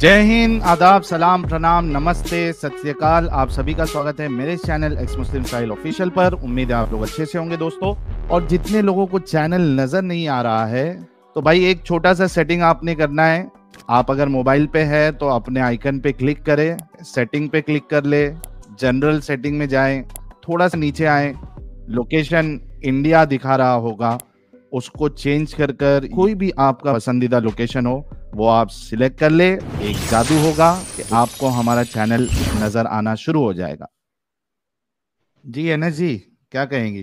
जय हिंद आदाब सलाम प्रणाम नमस्ते सत्यकाल आप सभी का स्वागत है मेरे channel ex Muslim style official पर उम्मीद है आप लोग अच्छे से होंगे दोस्तों और जितने लोगों को चैनल नजर नहीं आ रहा है तो भाई एक छोटा सा सेटिंग आपने करना है आप अगर मोबाइल पे है तो अपने आइकन पे क्लिक करें सेटिंग पे क्लिक कर ले जनरल सेटिंग में जाए थोड़ा सा नीचे आए लोकेशन इंडिया दिखा रहा होगा उसको चेंज कर कर कोई भी आपका पसंदीदा लोकेशन हो वो आप सिलेक्ट कर ले एक जादू होगा कि आपको हमारा चैनल नजर आना शुरू हो जाएगा जी एन जी क्या कहेंगी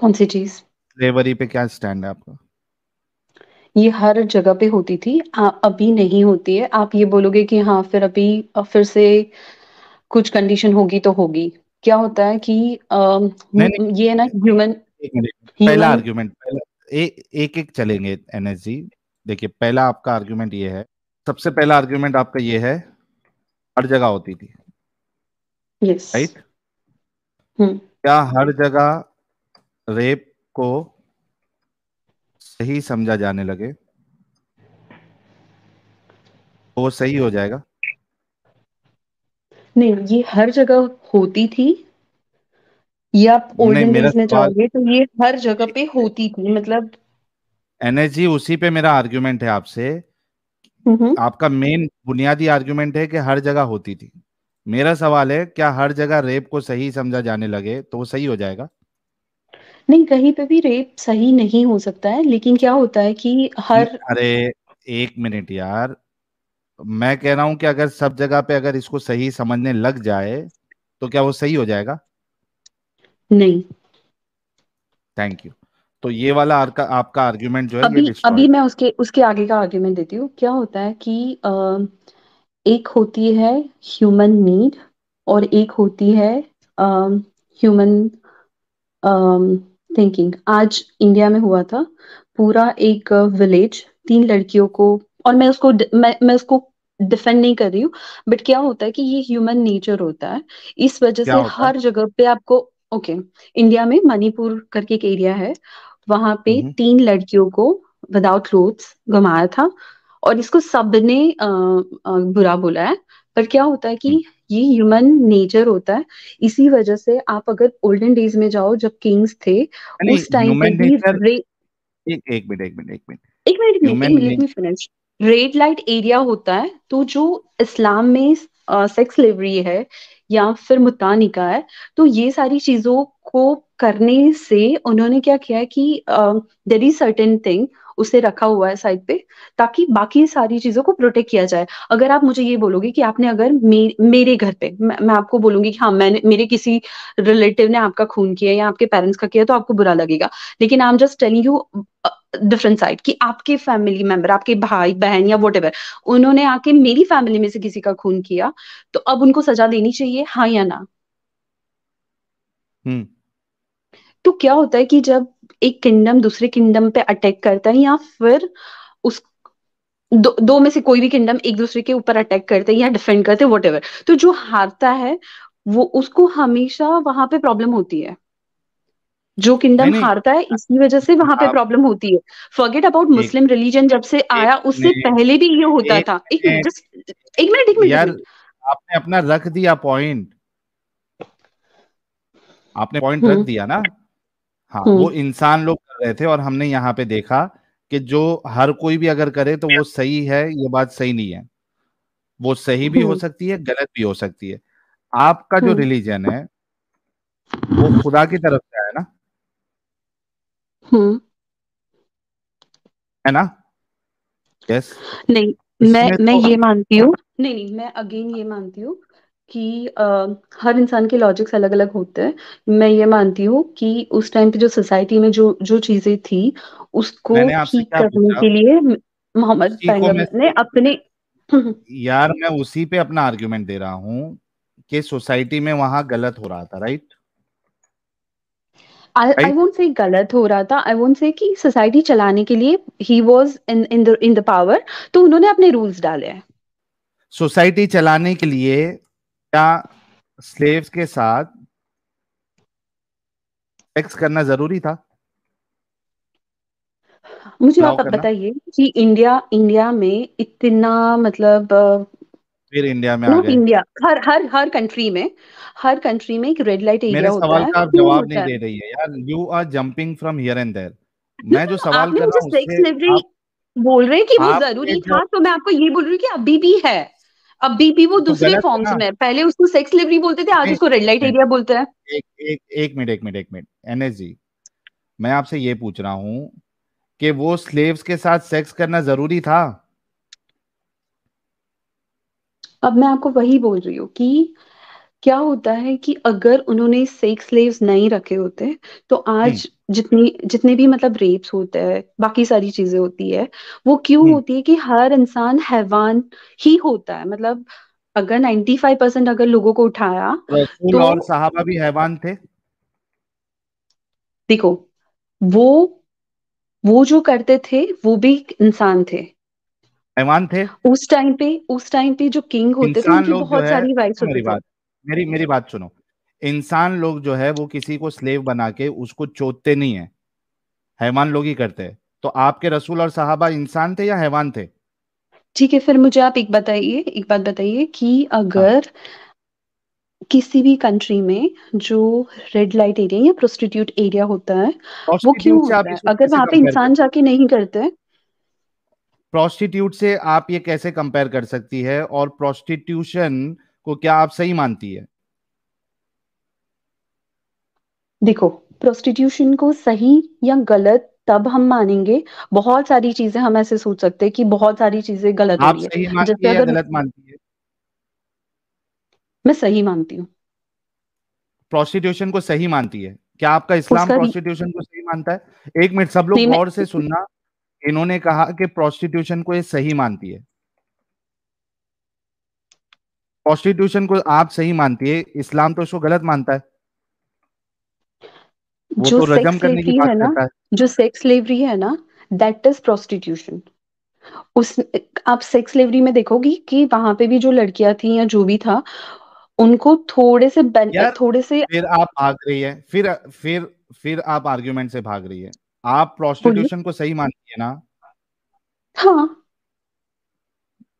कौन सी चीज स्लेवरी पे क्या स्टैंड है आपका ये हर जगह पे होती थी आ, अभी नहीं होती है आप ये बोलोगे कि हाँ फिर अभी फिर से कुछ कंडीशन होगी तो होगी क्या होता है कि आ, नहीं, नहीं, ये ना ह्यूमन पहला आर्ग्यूमेंट पहला ए, एक एक चलेंगे एनएस देखिए पहला आपका आर्ग्यूमेंट ये है सबसे पहला आर्ग्यूमेंट आपका ये है हर जगह होती थी yes. Right right? hmm. क्या हर जगह रेप को सही समझा जाने लगे तो वो सही हो जाएगा नहीं ये हर जगह होती थी या आप ओल्डन डेज में जाओगे तो ये हर जगह पे होती थी मतलब एनर्जी उसी पे मेरा आर्ग्यूमेंट है आपसे आपका मेन बुनियादी आर्ग्यूमेंट है कि हर जगह होती थी मेरा सवाल है क्या हर जगह रेप को सही समझा जाने लगे तो वो सही हो जाएगा नहीं कहीं पे भी रेप सही नहीं हो सकता है लेकिन क्या होता है कि हर अरे एक मिनट यार मैं कह रहा हूं कि अगर सब जगह पे अगर इसको सही समझने लग जाए तो क्या वो सही हो जाएगा नहीं थैंक यू तो ये वाला आपका आपका आर्ग्यूमेंट जो है अभी अभी मैं उसके उसके आगे का आर्ग्यूमेंट देती हूँ क्या होता है कि एक होती है ह्यूमन नीड और एक होती है ह्यूमन थिंकिंग आज इंडिया में हुआ था पूरा एक विलेज तीन लड़कियों को और मैं उसको मैं, मैं उसको डिफेंड नहीं कर रही हूँ बट क्या होता है कि ये ह्यूमन नेचर होता है इस वजह से हर जगह पे आपको ओके okay, इंडिया में मणिपुर करके एक एरिया है वहां पे हम्म। तीन लड़कियों को विदाउट क्लोथ घुमाया था और इसको सबने बुरा बोला है पर क्या होता है कि हम्म। ये ह्यूमन नेचर होता है इसी वजह से आप अगर ओल्डन डेज में जाओ जब किंग्स थे उस टाइम पे भी एक एक मिनट एक मिनट एक मिनट एक minute let me finish red light area होता है तो जो इस्लाम में सेक्स स्लेवरी है या फिर मुतानिका है तो ये सारी चीजों को करने से उन्होंने क्या किया है कि देर इज सर्टेन थिंग उसे रखा हुआ है साइड पे ताकि बाकी सारी चीजों को प्रोटेक्ट किया जाए अगर आप मुझे ये बोलोगे कि आपने अगर मे, मेरे घर पे मैं, मैं आपको बोलूंगी कि हाँ मैंने मेरे किसी रिलेटिव ने आपका खून किया या आपके पेरेंट्स का किया तो आपको बुरा लगेगा लेकिन I am just telling you different side कि आपके फैमिली मेंबर आपके भाई बहन या वोट उन्होंने आके मेरी फैमिली में से किसी का खून किया तो अब उनको सजा देनी चाहिए हाँ या ना हम्म तो क्या होता है कि जब एक किंगडम दूसरे किंगडम पे अटैक करता है या फिर उस दो, दो में से कोई भी किंगडम एक दूसरे के ऊपर अटैक करते हैं या डिफेंड करते हैं वट तो जो हारता है वो उसको हमेशा वहां पे प्रॉब्लम होती है जो किंगडम हारता है इसी वजह से वहां पे प्रॉब्लम होती है फॉरगेट अबाउट मुस्लिम रिलीजन जब से आया उससे पहले भी ये होता एक, था एक मिनट एक मिनट एक मिनट आपने अपना रख दिया पॉइंट आपने पॉइंट रख हम्म। दिया ना हाँ हम्म। वो इंसान लोग कर रहे थे और हमने यहाँ पे देखा कि जो हर कोई भी अगर करे तो वो सही है ये बात सही नहीं है वो सही भी हो हम्म। सकती है गलत भी हो सकती है आपका जो हम्म। रिलीजन है वो खुदा की तरफ से है ना है ना यस नहीं मैं मैं तो ये मानती हूँ नहीं नहीं मैं अगेन ये मानती हूँ कि आ, हर इंसान के लॉजिक्स अलग अलग होते हैं मैं ये मानती हूँ कि उस टाइम पे जो सोसाइटी में जो जो चीजें थी उसको ठीक करने के लिए मोहम्मद ने अपने हम्म। यार मैं उसी पे अपना आर्ग्यूमेंट दे रहा हूँ कि सोसाइटी में वहां गलत हो रहा था राइट आई वोंट से गलत हो रहा था आई वोंट से कि सोसाइटी चलाने के लिए ही was in in the in the power तो उन्होंने अपने रूल्स डाले हैं सोसाइटी चलाने के लिए क्या स्लेव्स के साथ सेक्स करना जरूरी था मुझे आप बताइए कि इंडिया इंडिया में इतना मतलब फिर इंडिया में आ इंडिया हर हर हर कंट्री में हर कंट्री में एक रेड लाइट एरिया होता है मेरे सवाल का जवाब नहीं दे रही है यार you are jumping from here and there मैं जो सवाल कर रहा हूं आप बोल रहे हैं कि वो जरूरी था तो मैं आपको ये बोल रही हूँ कि अभी भी है अभी भी वो तो दूसरे फॉर्म्स में पहले उसको सेक्स लिवरी बोलते थे आज उसको रेड लाइट एरिया बोलते हैं एक एक एक मिनट एक मिनट एक मिनट एनएसजी मैं आपसे ये पूछ रहा हूँ कि वो स्लेव्स के साथ सेक्स करना जरूरी था अब मैं आपको वही बोल रही हूँ कि क्या होता है कि अगर उन्होंने सेक्स स्लेव्स नहीं रखे होते तो आज हम्म। जितनी जितने भी मतलब रेप्स होते हैं बाकी सारी चीजें होती है वो क्यों हम्म। होती है कि हर इंसान हैवान ही होता है मतलब अगर 95 परसेंट अगर लोगों को उठाया तो और साहबा भी हैवान थे देखो वो वो जो करते थे वो भी इंसान थे हैवान थे उस टाइम पे उस टाइम पे जो किंग होते थे उनकी बहुत सारी वाइफ होती थी मेरी मेरी बात सुनो इंसान लोग जो है वो किसी को स्लेव बना के उसको चोतते नहीं है हैवान लोग ही करते हैं तो आपके रसूल और साहबा इंसान थे या हैवान थे ठीक है फिर मुझे आप एक बताइए एक बात बताइए कि अगर हाँ। किसी भी कंट्री में जो रेड लाइट एरिया या प्रोस्टिट्यूट एरिया होता है वो क्यों होता है अगर वहां पे इंसान जाके नहीं करते प्रोस्टिट्यूट से आप ये कैसे कंपेयर कर सकती है और प्रोस्टिट्यूशन prostitution... को क्या आप सही मानती है देखो प्रोस्टिट्यूशन को सही या गलत तब हम मानेंगे बहुत सारी चीजें हम ऐसे सोच सकते हैं कि बहुत सारी चीजें गलत आप सही मानती है अगर गलत मानती है मैं सही मानती हूँ प्रोस्टिट्यूशन को सही मानती है क्या आपका इस्लाम प्रोस्टिट्यूशन को सही मानता है एक मिनट सब लोग गौर से सुनना इन्होंने कहा कि प्रोस्टिट्यूशन को ये सही मानती है कॉन्स्टिट्यूशन को आप सही मानती है इस्लाम तो उसको गलत मानता है जो तो रजम करने की बात है ना जो सेक्स लेवरी है ना दैट इज प्रोस्टिट्यूशन उस आप सेक्स लेवरी में देखोगी कि वहां पे भी जो लड़कियां थी या जो भी था उनको थोड़े से थोड़े से फिर आप भाग रही है फिर फिर फिर आप आर्ग्यूमेंट से भाग रही है आप प्रोस्टिट्यूशन को सही मानती है ना हाँ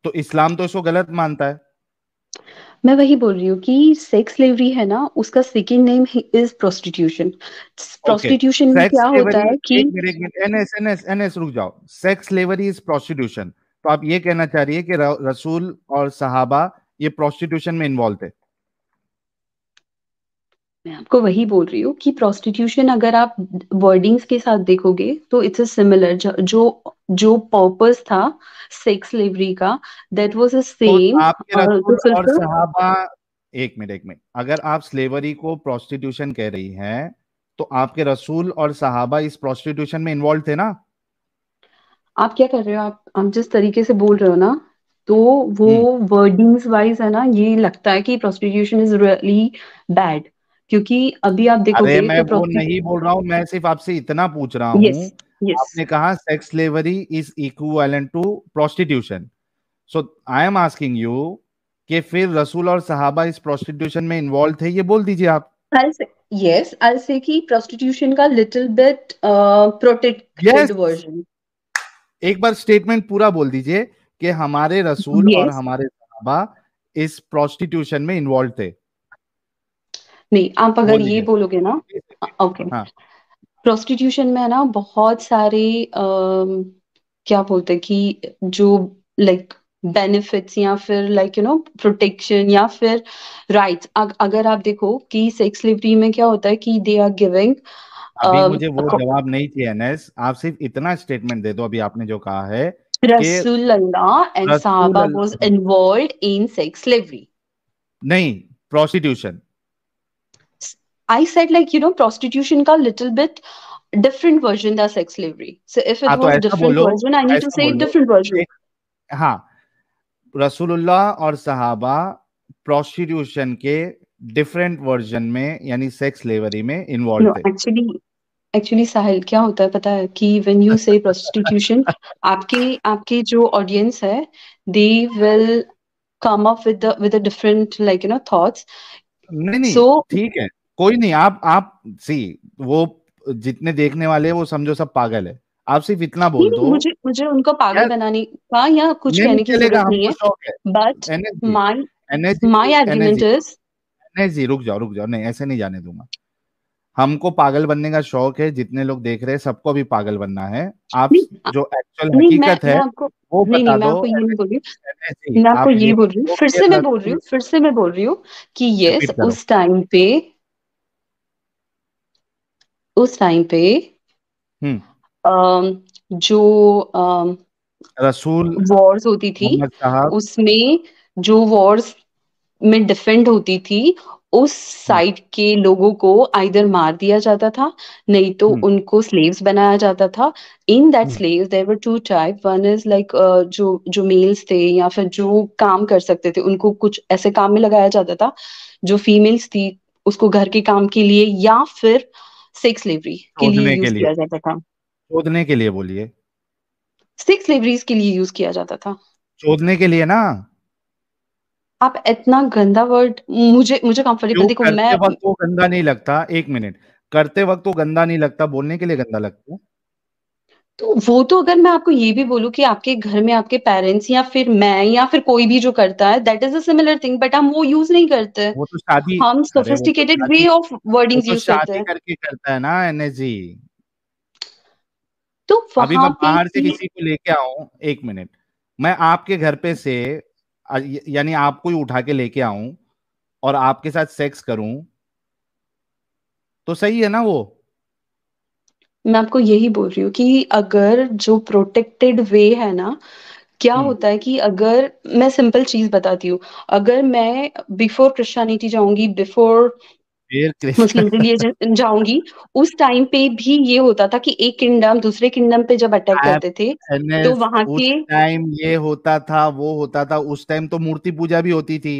तो इस्लाम तो इसको गलत मानता है मैं वही बोल रही हूँ कि सेक्स स्लेवरी है ना उसका second name is prostitution prostitution में क्या होता है कि एनएस एनएस एनएस रुक जाओ सेक्स स्लेवरी इज प्रोस्टिट्यूशन तो आप ये कहना चाह रही है कि रसूल और सहाबा ये प्रोस्टिट्यूशन में इन्वॉल्व थे मैं आपको वही बोल रही हूँ कि प्रोस्टिट्यूशन अगर आप वर्डिंग्स के साथ देखोगे तो इट्स अ सिमिलर जो जो पर्पस था सेक्स लेवरी का दैट वाज अ सेम और सहाबा एक मिनट एक मिनट अगर आप स्लेवरी को प्रोस्टिट्यूशन कह रही हैं तो आपके रसूल और सहाबा इस प्रोस्टिट्यूशन में इन्वॉल्व थे ना आप क्या कर रहे हो आप आप जिस तरीके से बोल रहे हो ना तो वो वर्डिंग्स हम्म। वाइज है ना ये लगता है कि प्रोस्टिट्यूशन इज रियली बैड क्योंकि अभी आप देखो अरे तो मैं तो वो नहीं बोल रहा हूँ मैं सिर्फ आपसे इतना पूछ रहा हूँ आपने कहा sex slavery is equivalent to prostitution so I am asking you कि फिर रसूल और सहाबा इस प्रोस्टिट्यूशन में इन्वॉल्व थे ये बोल दीजिए आप यस आई से कि प्रोस्टिट्यूशन का लिटिल बिट प्रोटेक्टेड वर्जन एक बार स्टेटमेंट पूरा बोल दीजिए कि हमारे रसूल yes. और हमारे सहाबा इस प्रोस्टिट्यूशन में इन्वॉल्व थे नहीं आप अगर ये बोलोगे ना ओके प्रोस्टिट्यूशन हाँ। में ना बहुत सारे क्या बोलते हैं कि जो लाइक बेनिफिट्स या फिर लाइक यू नो प्रोटेक्शन या फिर राइट्स अगर आप देखो कि सेक्स लिबरी में क्या होता है कि दे आर गिविंग मुझे वो जवाब नहीं चाहिए एनएस आप सिर्फ इतना स्टेटमेंट दे दो अभी आपने जो कहा है रसूल अल्लाह एंड साहबा वाज इन्वॉल्वड इन सेक्स लिबरी नहीं prostitution I said like you know prostitution का little bit different version than sex slavery. So if it हाँ, तो was different version, I need to say different version. हाँ रसूलुल्लाह और सहाबा प्रोस्टिट्यूशन के डिफरेंट वर्जन में यानी सेक्स लेवरी में इन्वॉल्व no, थे एक्चुअली एक्चुअली साहिल क्या होता है पता है कि व्हेन यू से प्रोस्टिट्यूशन आपके आपके जो ऑडियंस है they will come up with with different like you know thoughts नहीं नहीं ठीक so, है कोई नहीं आप आप सी वो जितने देखने वाले वो समझो सब पागल है आप सिर्फ इतना बोल दो मुझे मुझे उनको पागल बनाने का हाँ, या कुछ कहने की जरूरत नहीं है but my my argument is नहीं जी रुक जाओ रुक जाओ नहीं ऐसे नहीं जाने दूंगा हमको पागल बनने का शौक है जितने लोग देख रहे हैं सबको भी पागल बनना है आप जो एक्चुअल हकीकत है वो बता नहीं, मैं आपको ये नहीं बोल रही मैं आपको ये बोल रही हूँ फिर से मैं बोल रही हूँ फिर से मैं बोल रही हूँ कि यस उस टाइम पे उस टाइम पे हम्म। जो रसूल वॉर्स होती थी उसमें जो वॉर्स में डिफेंड होती थी उस साइड हम्म। के लोगों को आइदर मार दिया जाता था नहीं तो हम्म। उनको स्लेव्स बनाया जाता था in that slaves there were two type one is like जो जो मेल्स थे या फिर जो काम कर सकते थे उनको कुछ ऐसे काम में लगाया जाता था जो फीमेल्स थी उसको घर के काम के लिए या फिर uh, सिक्स स्लेवरी के लिए यूज किया जाता था चोदने के लिए बोलिए सिक्स स्लेवरीज के लिए यूज किया जाता था चोदने के लिए ना आप इतना गंदा वर्ड मुझे मुझे कंफर्टेबल देखो मैं वो गंदा नहीं लगता एक मिनट करते वक्त वो गंदा नहीं लगता बोलने के लिए गंदा लगता है तो वो तो अगर मैं आपको ये भी बोलूं कि आपके घर में आपके पेरेंट्स या फिर मैं या फिर कोई भी जो करता है that is a similar thing but हम वो यूज नहीं करते वो तो शादी हम sophisticated way of wordings use करते हैं करके करता है ना एनर्जी तो अभी मैं बाहर से किसी को लेके आऊं एक मिनट मैं आपके घर पे से यानी आपको ही उठा के लेके आऊं और आपके साथ सेक्स करूं तो सही है ना वो मैं आपको यही बोल रही हूँ कि अगर जो प्रोटेक्टेड वे है ना क्या hmm. होता है कि अगर मैं सिंपल चीज बताती हूँ अगर मैं बिफोर क्रिश्चियनिटी जाऊंगी बिफोर मुस्लिम लिए जाऊंगी उस टाइम पे भी ये होता था कि एक किंगडम दूसरे किंगडम पे जब अटैक करते थे तो वहां के टाइम ये होता था वो होता था उस टाइम तो मूर्ति पूजा भी होती थी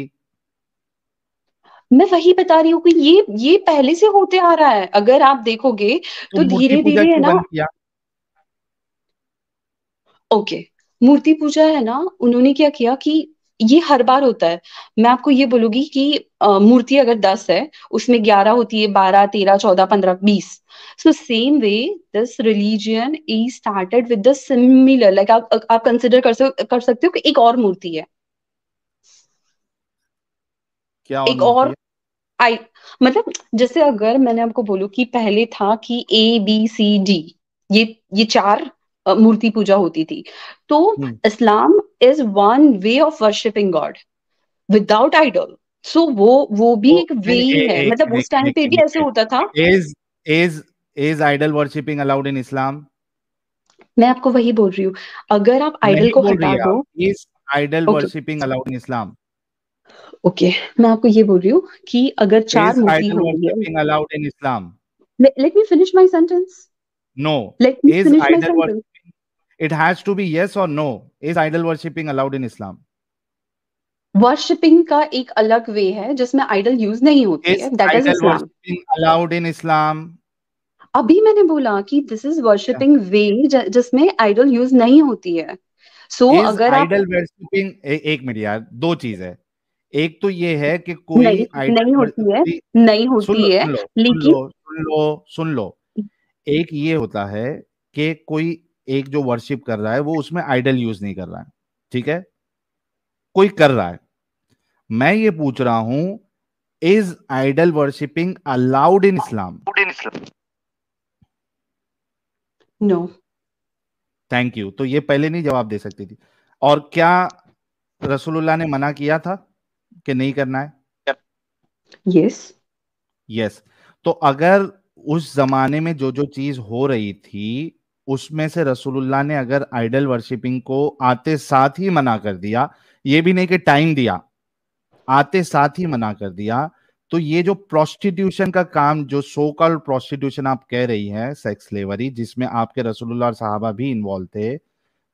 मैं वही बता रही हूँ कि ये ये पहले से होते आ रहा है अगर आप देखोगे तो, तो धीरे धीरे है ना ओके मूर्ति पूजा है ना उन्होंने क्या किया कि ये हर बार होता है मैं आपको ये बोलूंगी कि मूर्ति अगर दस है उसमें ग्यारह होती है बारह तेरह चौदह पंद्रह बीस so same way this religion is started with the similar like आप आप कंसिडर कर, कर सकते हो कि एक और मूर्ति है क्या एक और आई मतलब जैसे अगर मैंने आपको बोलू कि पहले था कि ए बी सी डी ये ये चार मूर्ति पूजा होती थी तो hmm. Islam is one way of worshipping God without idol so वो वो भी तो एक वे ही है मतलब उस टाइम पे भी ऐसे होता था is is is idol worshipping allowed in Islam मैं आपको वही बोल रही हूँ अगर आप आइडल को हटा दो is idol worshipping allowed in Islam okay मैं आपको ये बोल रही हूँ कि अगर चार allowed in Islam let me finish my sentence no let me finish sentence it has to be yes or no is idol worshipping allowed in islam एक अलग वे है जिसमें आइडल यूज नहीं होती is है अभी मैंने बोला की दिस इज वर्शिपिंग वे जिसमें आइडल यूज नहीं होती है सो so, अगर आइडल वर्शिपिंग एक मिनट यार दो चीज है एक तो ये है कि कोई नहीं, नहीं होती है नहीं होती है लेकिन सुन लो सुन लो एक ये होता है कि कोई एक जो वर्शिप कर रहा है वो उसमें आइडल यूज नहीं कर रहा है ठीक है कोई कर रहा है मैं ये पूछ रहा हूं is idol worshipping allowed in Islam no thank you तो ये पहले नहीं जवाब दे सकती थी और क्या रसूलुल्लाह ने मना किया था कि नहीं करना है यस yes. Yes yes. तो अगर उस जमाने में जो जो चीज हो रही थी उसमें से रसूलुल्लाह ने अगर आइडल वर्शिपिंग को आते साथ ही मना कर दिया ये भी नहीं कि टाइम दिया आते साथ ही मना कर दिया तो ये जो प्रोस्टिट्यूशन का काम जो सो कॉल प्रोस्टिट्यूशन आप कह रही हैं सेक्स लेवरी जिसमें आपके रसूलुल्लाह साहबा भी इन्वॉल्व थे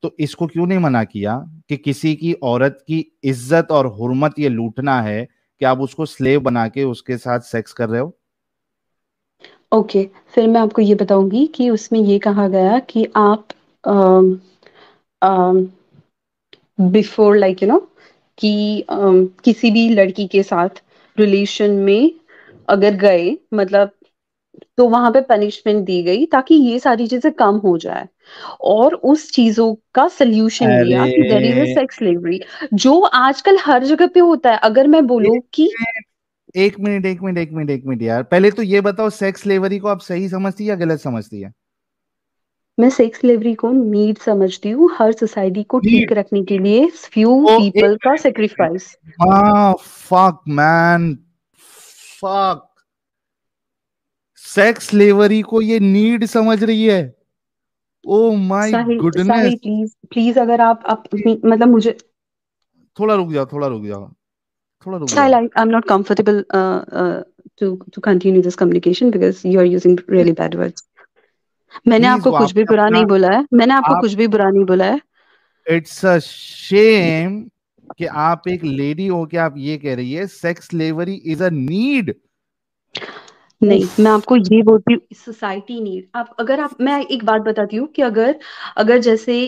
तो इसको क्यों नहीं मना किया कि किसी की औरत की इज्जत और हुरमत ये लूटना है कि आप उसको स्लेव बना के उसके साथ सेक्स कर रहे हो ओके okay, फिर मैं आपको ये बताऊंगी कि उसमें ये कहा गया कि आप बिफोर लाइक यू नो कि आ, um, किसी भी लड़की के साथ रिलेशन में अगर गए मतलब तो वहां पे पनिशमेंट दी गई ताकि ये सारी चीजें कम हो जाए और उस चीजों का सोल्यूशन दिया कि there is a sex slavery जो आजकल हर जगह पे होता है अगर मैं बोलूं कि एक मिनट एक मिनट एक मिनट एक मिनट यार पहले तो ये बताओ सेक्स स्लेवरी को आप सही समझती है या गलत समझती है मैं सेक्स स्लेवरी को नीड समझती हूँ हर सोसाइटी को ठीक रखने के लिए फ्यू पीपल तो का sacrifice fuck man fuck sex slavery को ये नीड समझ रही है oh my goodness please please अगर आप आप मतलब मुझे थोड़ा रुक जाओ थोड़ा रुक जाओ थोड़ा रुक जाओ I am not comfortable to to continue this communication because you are using really bad words मैंने आपको कुछ भी बुरा नहीं बोला है मैंने आपको कुछ भी बुरा नहीं बोला है इट्स अ शेम कि आप एक लेडी हो के आप ये कह रही है sex slavery is a need नहीं मैं आपको ये बोलती हूँ सोसाइटी नीड आप अगर आप मैं एक बात बताती हूँ कि अगर अगर जैसे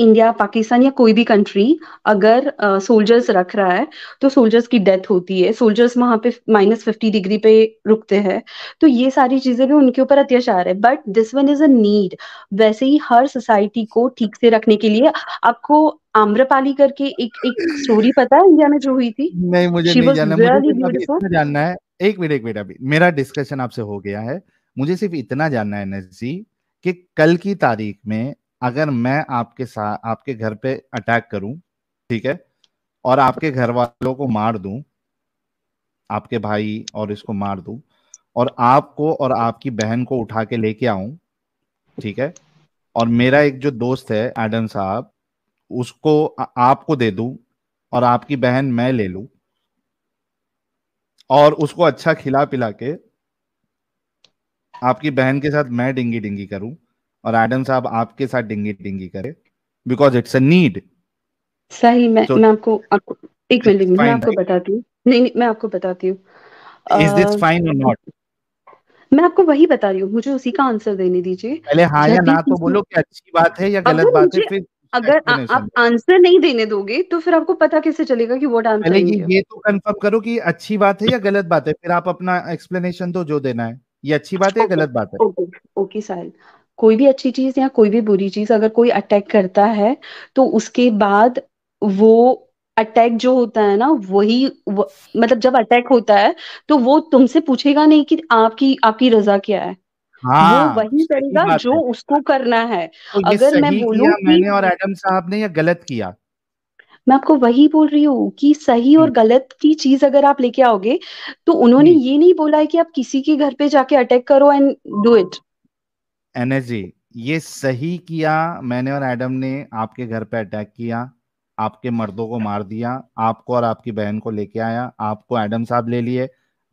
इंडिया पाकिस्तान या कोई भी कंट्री अगर सोल्जर्स uh, रख रहा है तो सोल्जर्स की डेथ होती है सोल्जर्स वहां पे माइनस फिफ्टी डिग्री पे रुकते हैं तो ये सारी चीजें भी उनके ऊपर अत्याचार है but this one is a need वैसे ही हर सोसाइटी को ठीक से रखने के लिए आपको आम्रपाली करके एक एक स्टोरी पता है इंडिया में जो हुई थी नहीं मुझे नहीं जानना मुझे जानना है एक मिनट एक मिनट अभी मेरा डिस्कशन आपसे हो गया है मुझे सिर्फ इतना जानना है नजी कि कल की तारीख में अगर मैं आपके साथ आपके घर पे अटैक करूं ठीक है और आपके घर वालों को मार दूं आपके भाई और इसको मार दूं और आपको और आपकी बहन को उठा के लेके आऊं ठीक है और मेरा एक जो दोस्त है एडम साहब उसको आपको दे दूं और आपकी बहन मैं ले लूं और उसको अच्छा खिला पिला के आपकी बहन के साथ मैं डिंगी डिंगी करूं और एडम साहब आपके साथ डिंगी डिंगी करे बिकॉज इट्स अ नीड सही मैं so, मैं आपको आपको एक मिनट मैं आपको बताती हूँ नहीं नहीं मैं आपको बताती हूँ is this fine or not मैं आपको वही बता रही हूँ मुझे उसी का आंसर देने दीजिए पहले हाँ या ना तो बोलो कि अच्छी बात है या गलत बात है फिर अगर आ, आप आंसर नहीं देने दोगे तो फिर आपको पता कैसे चलेगा कि व्हाट आंसर ये, ये तो कंफर्म करो कि अच्छी बात है या गलत बात है फिर आप अपना एक्सप्लेनेशन तो जो देना है ये अच्छी बात है या गलत बात है ओके ओके साहिल कोई भी अच्छी चीज या कोई भी बुरी चीज अगर कोई अटैक करता है तो उसके बाद वो अटैक जो होता है ना वही मतलब जब अटैक होता है तो वो तुमसे पूछेगा नहीं कि आपकी आपकी रजा क्या है हाँ, वो वही करेगा जो उसको करना है तो अगर मैं बोलूँ मैंने और एडम साहब ने या गलत किया मैं आपको वही बोल रही हूँ कि सही और हम्म। गलत की चीज अगर आप लेके आओगे तो उन्होंने हम्म। ये नहीं बोला है कि आप किसी के घर पे जाके अटैक करो एंड डू इट एनर्जी ये सही किया मैंने और एडम ने आपके घर पे अटैक किया आपके मर्दों को मार दिया आपको और आपकी बहन को लेके आया आपको एडम साहब ले लिए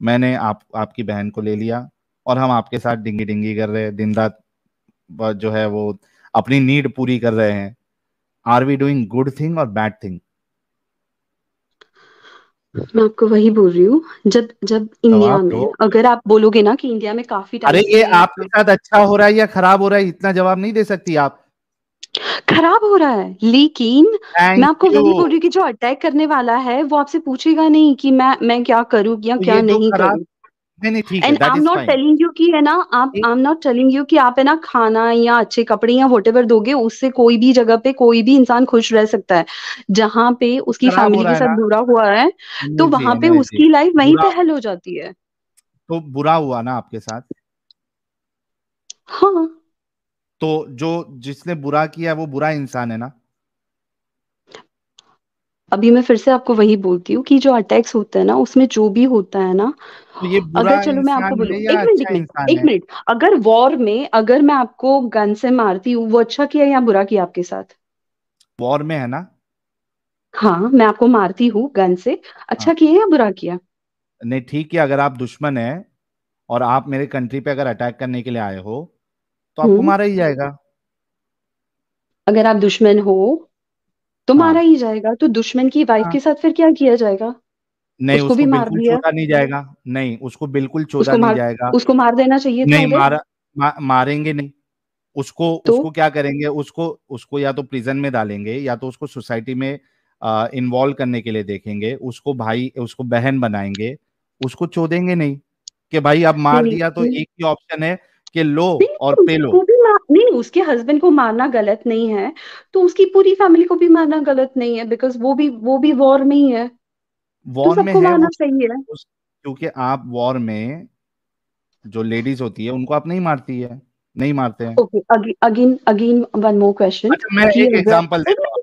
मैंने आप आपकी बहन को ले लिया और हम आपके साथ डिंगी डिंगी कर रहे हैं दिन रात जो है वो अपनी नीड पूरी कर रहे हैं are we doing good thing or bad thing मैं आपको वही बोल रही हूँ जब जब इंडिया तो में तो- अगर आप बोलोगे ना कि इंडिया में काफी अरे ये आपके साथ अच्छा हो रहा है या खराब हो रहा है इतना जवाब नहीं दे सकती आप खराब हो रहा है लेकिन मैं आपको वही बोल रही हूँ कि जो अटैक करने वाला है वो आपसे पूछेगा नहीं कि मैं मैं क्या करूँ या तो क्या नहीं करूँ खाना या अच्छे कपड़े या वोटेवर दोगे उससे कोई भी जगह पे कोई भी इंसान खुश रह सकता है जहाँ पे उसकी फैमिली के साथ बुरा हुआ है तो वहां पे उसकी लाइफ वही पे हेल हो जाती है तो बुरा हुआ ना आपके साथ हाँ तो जो जिसने बुरा किया वो बुरा इंसान है ना अभी मैं फिर से आपको वही बोलती हूँ कि जो अटैक्स होते हैं ना उसमें जो भी होता है ना तो अगर चलो मैं आपको बोलूँ एक मिनट अच्छा एक मिनट एक मिनट अगर वॉर में अगर मैं आपको गन से मारती हूँ वो अच्छा किया या बुरा किया आपके साथ वॉर में है ना हाँ मैं आपको मारती हूँ गन से अच्छा हाँ. किया या बुरा किया नहीं ठीक है अगर आप दुश्मन है और आप मेरे कंट्री पे अगर अटैक करने के लिए आए हो तो आपको हम्म। मारा ही जाएगा अगर आप दुश्मन हो तो हाँ। मारा ही जाएगा तो दुश्मन की वाइफ हाँ। के साथ फिर क्या किया जाएगा नहीं उसको, उसको भी मार दिया छोड़ा नहीं जाएगा नहीं उसको बिल्कुल छोड़ा नहीं जाएगा उसको मार देना चाहिए नहीं मारा मारेंगे नहीं उसको तो? उसको क्या करेंगे उसको उसको या तो प्रिजन में डालेंगे या तो उसको सोसाइटी में इन्वॉल्व करने के लिए देखेंगे उसको भाई उसको बहन बनाएंगे उसको चोदेंगे नहीं कि भाई अब मार दिया तो एक ही ऑप्शन है कि लो और पे लो नहीं नहीं उसके हस्बैंड को मारना गलत नहीं है तो उसकी पूरी फैमिली को भी मारना गलत नहीं है बिकॉज वो भी वो भी वॉर में ही है वॉर तो में है मारना सही है क्योंकि आप वॉर में जो लेडीज होती है उनको आप नहीं मारती है नहीं मारते हैं okay again again one more question मैं एक एग्जांपल देता हूं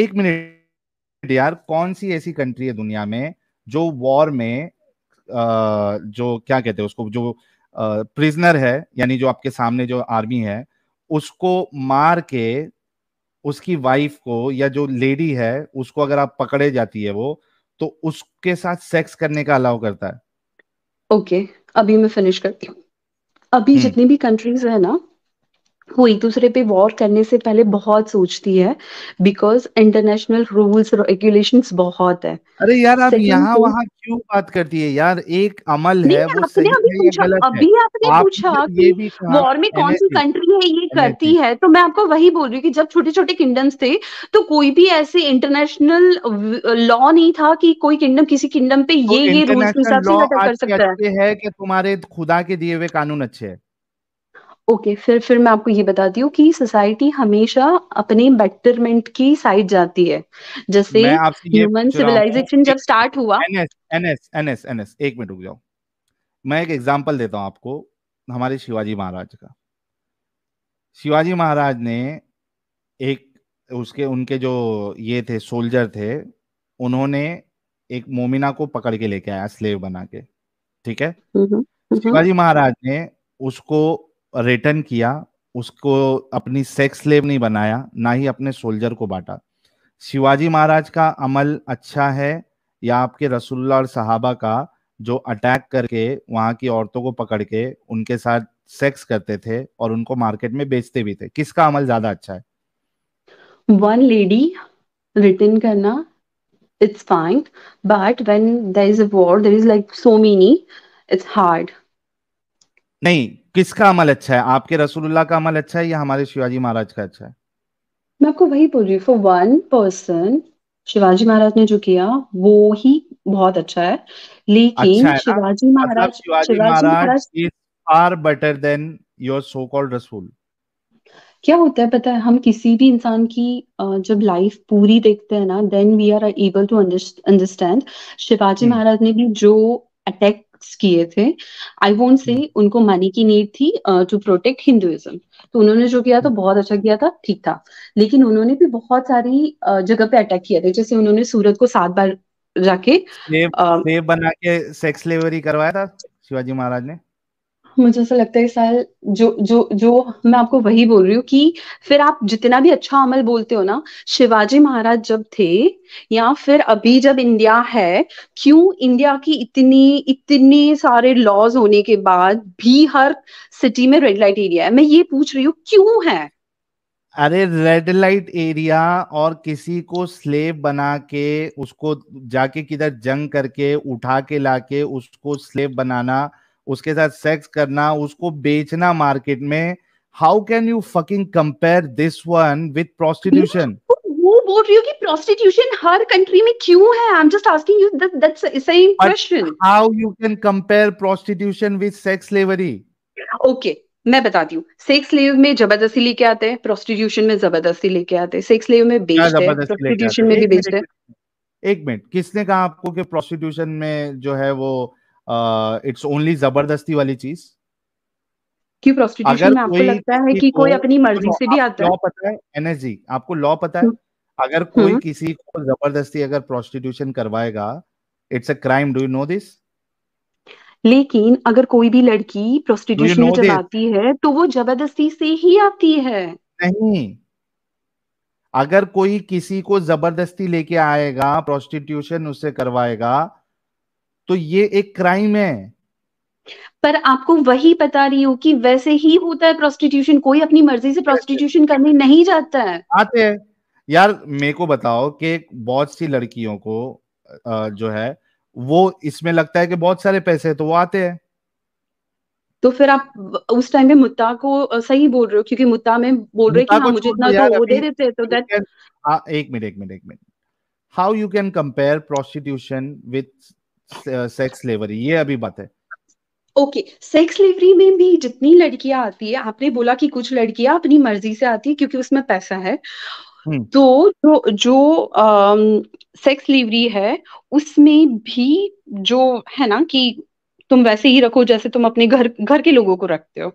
एक मिनट यार कौन सी ऐसी कंट्री है दुनिया में जो वॉर में जो क्या कहते हैं उसको जो प्रिजनर है यानी जो आपके सामने जो आर्मी है उसको मार के उसकी वाइफ को या जो लेडी है उसको अगर आप पकड़े जाती है वो तो उसके साथ सेक्स करने का अलाउ करता है ओके okay, अभी मैं फिनिश करती हूँ अभी हम्म। जितनी भी कंट्रीज है ना वो एक दूसरे पे वॉर करने से पहले बहुत सोचती है बिकॉज इंटरनेशनल रूल्स रेगुलेशन बहुत है अरे यार आप यहाँ वहाँ क्यों बात करती है यार एक अमल है वो आपने अभी पूछा अभी आपने पूछा कि वॉर में कौन सी कंट्री है ये करती है तो मैं आपको वही बोल रही हूँ कि जब छोटे छोटे किंगडम्स थे तो कोई भी ऐसे इंटरनेशनल लॉ नहीं था कि कोई किंगडम किसी किंगडम पे ये ये रूल्स के हिसाब से कर सकता है तुम्हारे खुदा के दिए हुए कानून अच्छे हैं ओके फिर फिर मैं आपको ये बताती हूँ कि सोसाइटी हमेशा अपने बेटरमेंट की साइड जाती है जैसे ह्यूमन सिविलाइजेशन जब स्टार्ट हुआ एनएस एनएस एनएस एनएस एक मिनट रुक जाओ मैं एक एग्जांपल देता हूँ आपको हमारे शिवाजी महाराज का शिवाजी महाराज ने एक उसके उनके जो ये थे सोल्जर थे उन्होंने एक मोमिना को पकड़ के लेके आया स्लेव बना के ठीक है हम्म, हम्म, हम्म। शिवाजी महाराज ने उसको रिटर्न किया उसको अपनी सेक्स लेव नहीं बनाया ना ही अपने सोल्जर को बांटा शिवाजी महाराज का अमल अच्छा है या आपके रसुल्ला और सहाबा का जो अटैक करके वहाँ की औरतों को पकड़ के उनके साथ सेक्स करते थे और उनको मार्केट में बेचते भी थे किसका अमल ज्यादा अच्छा है वन लेडी रिटर्न करना it's fine but when there is a war there is like so many it's hard नहीं किसका अमल अच्छा है आपके रसूलुल्लाह का अमल अच्छा है या हमारे शिवाजी महाराज का अच्छा है मैं आपको वही बोल रही for one person Shivaji Maharaj ने जो किया वो ही बहुत अच्छा है लेकिन अच्छा है मतलब Shivaji Maharaj Shivaji Maharaj is better than your so called रसूल क्या होता है पता है हम किसी भी इंसान की जब लाइफ पूरी देखते हैं ना then we are able to understand Shivaji hmm. Maharaj ने भी जो अटैक एक्ट्स किए थे आई वोंट से उनको मनी की नीड थी टू प्रोटेक्ट हिंदुइज्म तो उन्होंने जो किया तो बहुत अच्छा किया था ठीक था लेकिन उन्होंने भी बहुत सारी uh, जगह पे अटैक किया था जैसे उन्होंने सूरत को सात बार जाके um, बना के सेक्स लेवरी करवाया था शिवाजी महाराज ने मुझे ऐसा लगता है इस साल जो जो जो मैं आपको वही बोल रही हूँ कि फिर आप जितना भी अच्छा अमल बोलते हो ना शिवाजी महाराज जब थे या फिर अभी जब इंडिया है क्यों इंडिया की इतनी इतने सारे लॉज होने के बाद भी हर सिटी में रेड लाइट एरिया है मैं ये पूछ रही हूँ क्यों है अरे रेड लाइट एरिया और किसी को स्लेव बना के उसको जाके किधर जंग करके उठा के लाके उसको स्लेव बनाना उसके साथ सेक्स करना उसको बेचना मार्केट में how can you fucking compare this one with prostitution वो बोल रही हो कि प्रोस्टिट्यूशन हर कंट्री में क्यों है I am just asking you that's same question how you can compare prostitution with sex slavery okay मैं बताती हूँ सेक्स स्लेव में जबरदस्ती लेके आते हैं प्रोस्टिट्यूशन में जबरदस्ती लेके आते हैं सेक्स स्लेव में बेचते हैं प्रोस्टिट्यूशन में भी बेचते हैं एक मिनट किसने कहा आपको कि प्रोस्टिट्यूशन में जो है वो इट्स uh, ओनली जबरदस्ती वाली चीज क्यों प्रोस्टिट्यूशन में आपको लगता है कि कोई अपनी मर्जी से भी आता है लॉ पता है एनएसजी आपको लॉ पता है हम्म। अगर कोई हम्म। किसी को जबरदस्ती अगर प्रोस्टिट्यूशन करवाएगा it's a crime do you know this लेकिन अगर कोई भी लड़की प्रोस्टिट्यूशन में जब आती है तो वो जबरदस्ती से ही आती है नहीं अगर कोई किसी को जबरदस्ती लेके आएगा प्रोस्टिट्यूशन उससे करवाएगा तो ये एक क्राइम है पर आपको वही बता रही हूँ कि वैसे ही होता है प्रोस्टिट्यूशन कोई अपनी मर्जी से प्रोस्टिट्यूशन करने नहीं जाता है आते हैं यार मेरे को बताओ कि बहुत सी लड़कियों को जो है वो इसमें लगता है कि बहुत सारे पैसे तो वो आते हैं तो फिर आप उस टाइम पे मुत्ता को सही बोल रहे हो क्योंकि मुत्ता में बोल रहे कि हाँ मुझे इतना तो वो दे देते तो दैट हाँ, एक मिनट एक मिनट एक minute how you can compare prostitution with sex slavery ये अभी बात है ओके सेक्स लेवरी में भी जितनी लड़कियां आती है आपने बोला कि कुछ लड़कियां अपनी मर्जी से आती है क्योंकि उसमें पैसा है हुँ. हम्म। तो जो जो सेक्स लेवरी है उसमें भी जो है ना कि तुम वैसे ही रखो जैसे तुम अपने घर घर के लोगों को रखते हो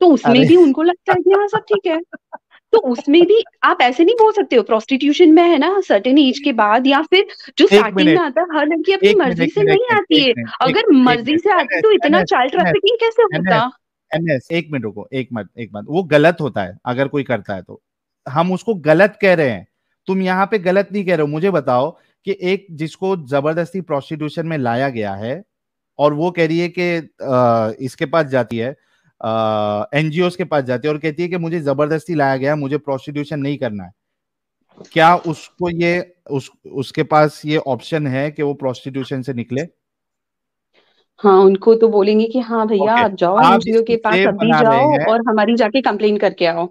तो उसमें भी उनको लगता है कि हाँ सब ठीक है तो उसमें भी आप ऐसे नहीं बोल सकते हो प्रोस्टिट्यूशन में है ना सर्टेन एज के बाद या फिर जो स्टार्टिंग में आता है हर लड़की अपनी मर्जी से नहीं आती है अगर मर्जी से आती तो इतना चाइल्ड ट्रैफिकिंग कैसे होता एमएस एक मिनट रुको एक मत एक मत वो गलत होता है अगर कोई करता है तो हम उसको गलत कह रहे हैं तुम यहाँ पे गलत नहीं कह रहे हो मुझे बताओ कि एक जिसको जबरदस्ती प्रोस्टिट्यूशन में लाया गया है और वो कह रही है कि इसके पास जाती है एनजीओ के पास जाती है और कहती है कि मुझे जबरदस्ती लाया गया मुझे प्रोस्टिट्यूशन नहीं करना है क्या उसको ये उस उसके पास ये ऑप्शन है कि वो प्रोस्टिट्यूशन से निकले हाँ उनको तो बोलेंगे कि हाँ भैया okay. आप जाओ एनजीओ के पास अभी जाओ और हमारी जाके कंप्लेन करके आओ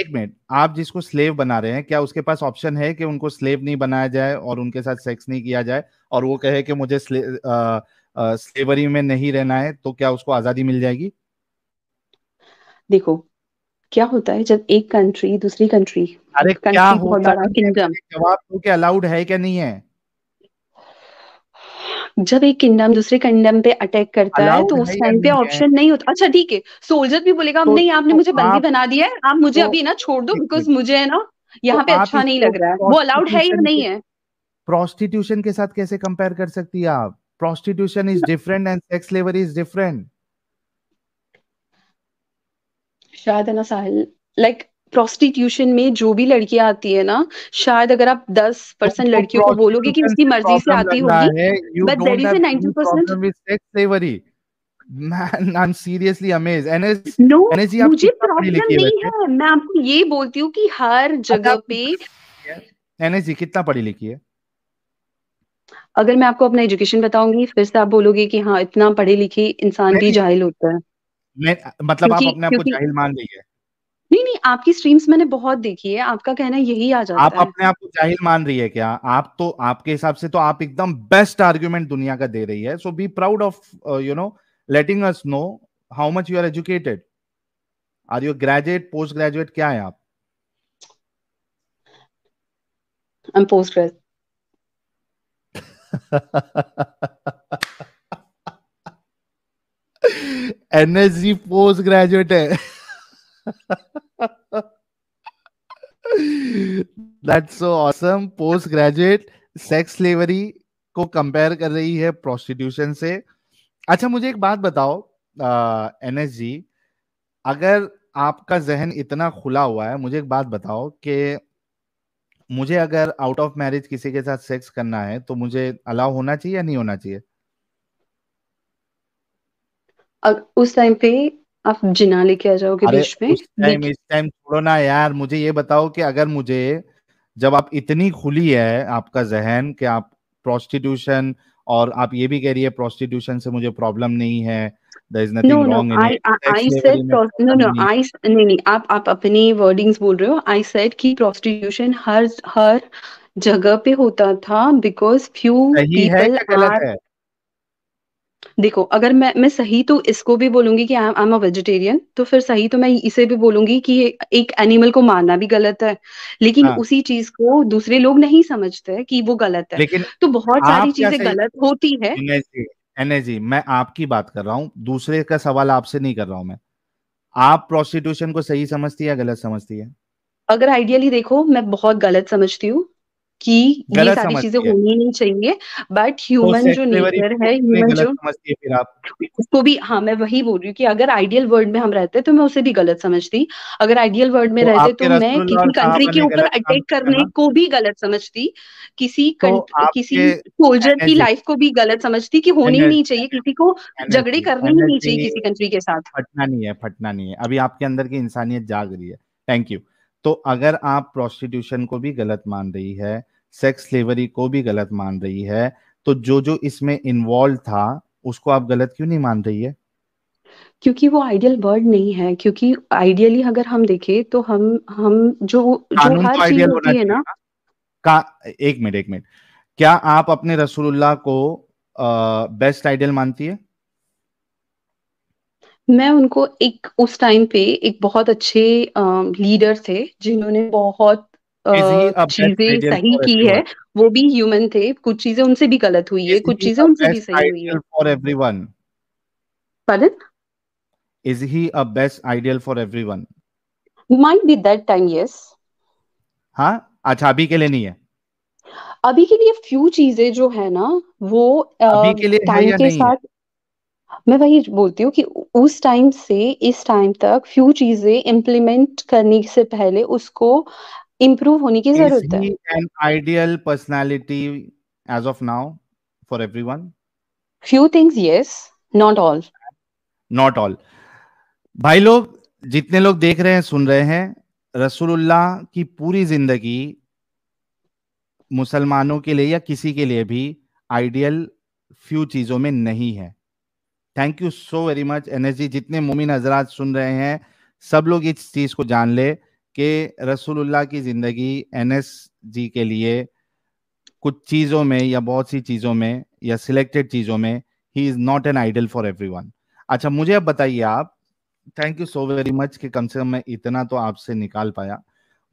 एक मिनट आप जिसको स्लेव बना रहे हैं क्या उसके पास ऑप्शन है कि उनको स्लेव नहीं बनाया जाए और उनके साथ सेक्स नहीं किया जाए और वो कहे कि मुझे स्ले, आ, आ, स्लेवरी में नहीं रहना है तो क्या उसको आजादी मिल जाएगी देखो क्या होता है जब एक कंट्री दूसरी कंट्री अरे क्या किंगडम अलाउड है क्या नहीं है जब एक किंगडम दूसरे किंगडम पे अटैक करता है तो उस टाइम पे ऑप्शन नहीं होता अच्छा ठीक है सोल्जर भी बोलेगा तो, नहीं आपने तो मुझे बंदी बना दिया है आप मुझे तो अभी ना छोड़ दो बिकॉज मुझे है ना तो यहाँ पे अच्छा नहीं लग रहा है वो अलाउड है या नहीं है प्रोस्टिट्यूशन के साथ कैसे कंपेयर कर सकती है आप prostitution is different and sex लेवर इज डिफरेंट शायद है ना साहिल लाइक प्रोस्टिट्यूशन में जो भी लड़की आती है ना शायद अगर आप दस परसेंट लड़कियों को बोलोगे कि उसकी मर्जी से आती होगी but there is a Man, I'm seriously amazed. NS, no, NSG मुझे प्रॉब्लम नहीं है मैं आपको ये बोलती हूँ कि हर अच्छा, जगह पे एनएसजी कितना पढ़ी लिखी है अगर मैं आपको अपना एजुकेशन बताऊंगी फिर से आप बोलोगे कि हाँ इतना पढ़े लिखे इंसान भी जाहिल होता है मतलब आप अपने आप को जाहिल मान रही है नहीं नहीं आपकी स्ट्रीम्स मैंने बहुत देखी है आपका कहना यही आ जाता आप है आप अपने आप को जाहिल मान रही है क्या आप तो आपके हिसाब से तो आप एकदम बेस्ट आर्ग्यूमेंट दुनिया का दे रही है so be proud of you know letting us know how much you are educated are you graduate post graduate क्या है आप I am post graduate NSG post graduate है that's so awesome post graduate sex slavery को compare कर रही है prostitution से अच्छा मुझे एक बात बताओ एन एस जी अगर आपका जहन इतना खुला हुआ है मुझे एक बात बताओ कि मुझे अगर आउट ऑफ मैरिज किसी के साथ सेक्स करना है तो मुझे अलाउ होना चाहिए या नहीं होना चाहिए उस टाइम पे आप जिना लेके आ जाओगे बीच में टाइम इस टाइम छोड़ो ना यार मुझे ये बताओ कि अगर मुझे जब आप इतनी खुली है आपका जहन कि आप प्रोस्टिट्यूशन और आप ये भी कह रही है प्रोस्टिट्यूशन से मुझे प्रॉब्लम नहीं है आप आप अपनी वर्डिंग्स बोल रहे हो आई सेड कि प्रोस्टिट्यूशन हर हर जगह पे होता था बिकॉज फ्यू पीपल आर देखो अगर मैं मैं सही तो इसको भी बोलूंगी कि आई एम अ वेजिटेरियन तो फिर सही तो मैं इसे भी बोलूंगी कि एक एनिमल को मारना भी गलत है लेकिन हाँ. उसी चीज को दूसरे लोग नहीं समझते कि वो गलत है लेकिन तो बहुत सारी चीजें गलत होती है एनएजी मैं आपकी बात कर रहा हूँ दूसरे का सवाल आपसे नहीं कर रहा हूँ मैं आप प्रोस्टिट्यूशन को सही समझती है गलत समझती है अगर आइडियली देखो मैं बहुत गलत समझती हूँ कि ये सारी चीजें होनी नहीं चाहिए बट ह्यूमन तो जो नेचर है ह्यूमन जो फिर आप उसको भी हाँ मैं वही बोल रही हूँ कि अगर आइडियल वर्ल्ड में हम रहते तो मैं उसे भी गलत समझती अगर आइडियल वर्ल्ड में तो रहते तो मैं किसी कंट्री के ऊपर अटैक करने को भी गलत समझती किसी तो किसी सोल्जर की लाइफ को भी गलत समझती कि होनी नहीं चाहिए किसी को झगड़े करने ही नहीं चाहिए किसी कंट्री के साथ फटना नहीं है फटना नहीं है अभी आपके अंदर की इंसानियत जाग रही है थैंक यू तो अगर आप प्रोस्टिट्यूशन को भी गलत मान रही है सेक्स स्लेवरी को भी गलत मान रही है तो जो जो इसमें इन्वॉल्व था उसको आप गलत क्यों नहीं मान रही है क्योंकि वो आइडियल वर्ड नहीं है क्योंकि आइडियली अगर हम देखें तो हम हम जो जो हर तो चीज होती है ना का एक मिनट एक मिनट क्या आप अपने रसूलुल्लाह को आ, बेस्ट आइडियल मानती है मैं उनको एक उस टाइम पे एक बहुत अच्छे लीडर थे जिन्होंने बहुत चीजें सही की है वो भी ह्यूमन थे कुछ चीजें उनसे भी गलत हुई है कुछ चीजें उनसे भी सही हुई है for everyone pardon is he a best ideal for everyone might be that time yes हाँ अच्छा अभी के लिए नहीं है अभी के लिए फ्यू चीजें जो है ना वो अभी के लिए टाइम के साथ मैं वही बोलती हूँ कि उस टाइम से इस टाइम तक फ्यू चीजें इम्प्लीमेंट करने से पहले उसको इम्प्रूव होने की जरूरत है an ideal personality as of now for everyone few things yes not all not all भाई लोग जितने लोग देख रहे हैं सुन रहे हैं रसूलुल्लाह की पूरी जिंदगी मुसलमानों के लिए या किसी के लिए भी आइडियल फ्यू चीजों में नहीं है thank you so very much energy जितने मोमिन हजरात सुन रहे हैं सब लोग इस चीज को जान ले कि रसूलुल्लाह की जिंदगी एनएस जी के लिए कुछ चीजों में या बहुत सी चीजों में या सिलेक्टेड चीजों में ही is not an idol for every अच्छा मुझे अब बताइए आप thank you so very much कि कम से कम मैं इतना तो आपसे निकाल पाया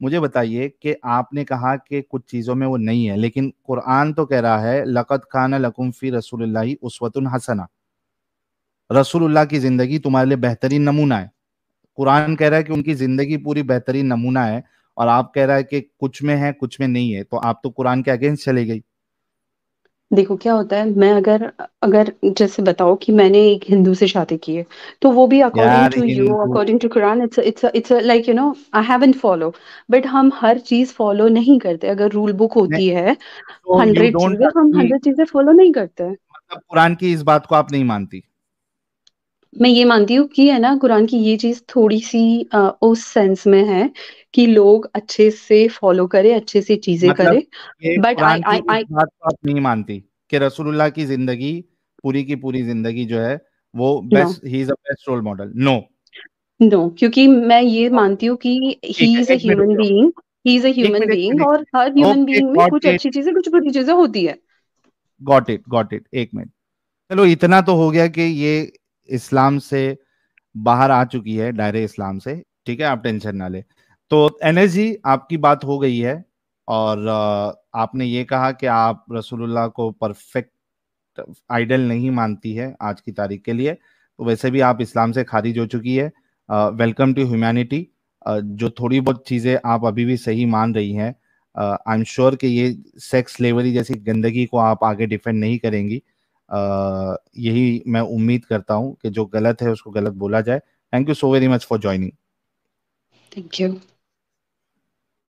मुझे बताइए कि आपने कहा कि कुछ चीज़ों में वो नहीं है लेकिन कुरान तो कह रहा है लक़त खान लकुम फ़ी रसूल उसवतुल हसना रसूलुल्लाह की जिंदगी तुम्हारे लिए बेहतरीन नमूना है कुरान कह रहा है कि उनकी जिंदगी पूरी बेहतरीन नमूना है और आप कह रहा है कि कुछ में है कुछ में नहीं है तो आप तो कुरान के अगेंस्ट चली गई देखो क्या होता है मैं अगर अगर जैसे बताओ कि मैंने एक हिंदू से शादी की है तो वो भी according to you according to Quran it's it's it's like you know I have and follow but हम हर चीज फॉलो नहीं करते अगर रूल बुक होती है हंड्रेड तो चीजें हम हंड्रेड चीजें फॉलो नहीं करते मतलब कुरान की इस बात को आप नहीं मानती मैं ये मानती हूँ कि है ना कुरान की ये चीज थोड़ी सी आ, उस सेंस में है कि लोग अच्छे से फॉलो करें अच्छे से चीजें मतलब करें बट आई आई आई बात आप नहीं मानती कि रसूलुल्लाह की जिंदगी पूरी की पूरी जिंदगी जो है वो best he is a best role model no no क्योंकि मैं ये मानती हूँ कि he is a human being he is a human being और हर ह्यूमन बीइंग में कुछ अच्छी चीजें कुछ बुरी चीजें होती है गॉट इट गॉट इट एक मिनट चलो इतना तो हो गया कि ये इस्लाम से बाहर आ चुकी है डायरेक्ट इस्लाम से ठीक है आप टेंशन ना ले तो एनएस जी आपकी बात हो गई है और आपने ये कहा कि आप रसूलुल्लाह को परफेक्ट आइडल नहीं मानती है आज की तारीख के लिए तो वैसे भी आप इस्लाम से खारिज हो चुकी है वेलकम टू ह्यूमैनिटी जो थोड़ी बहुत चीज़ें आप अभी भी सही मान रही हैं आई एम श्योर कि ये सेक्स लेवरी जैसी गंदगी को आप आगे डिफेंड नहीं करेंगी यही मैं उम्मीद करता हूँ कि जो गलत है उसको गलत बोला जाए thank you so very much for joining thank you